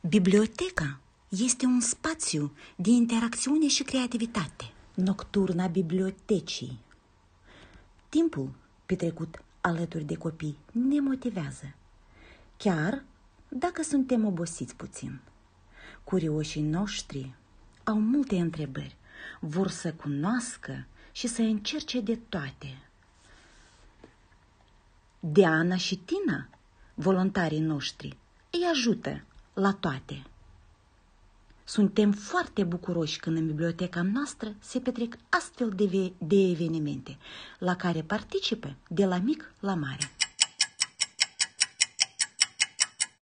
Biblioteca este un spațiu de interacțiune și creativitate. Nocturna bibliotecii. Timpul petrecut alături de copii ne motivează, chiar dacă suntem obosiți puțin. Curioșii noștri au multe întrebări, vor să cunoască și să încerce de toate. Diana și Tina, voluntarii noștri, îi ajută la toate. Suntem foarte bucuroși când în biblioteca noastră se petrec astfel de, de evenimente, la care participă de la mic la mare.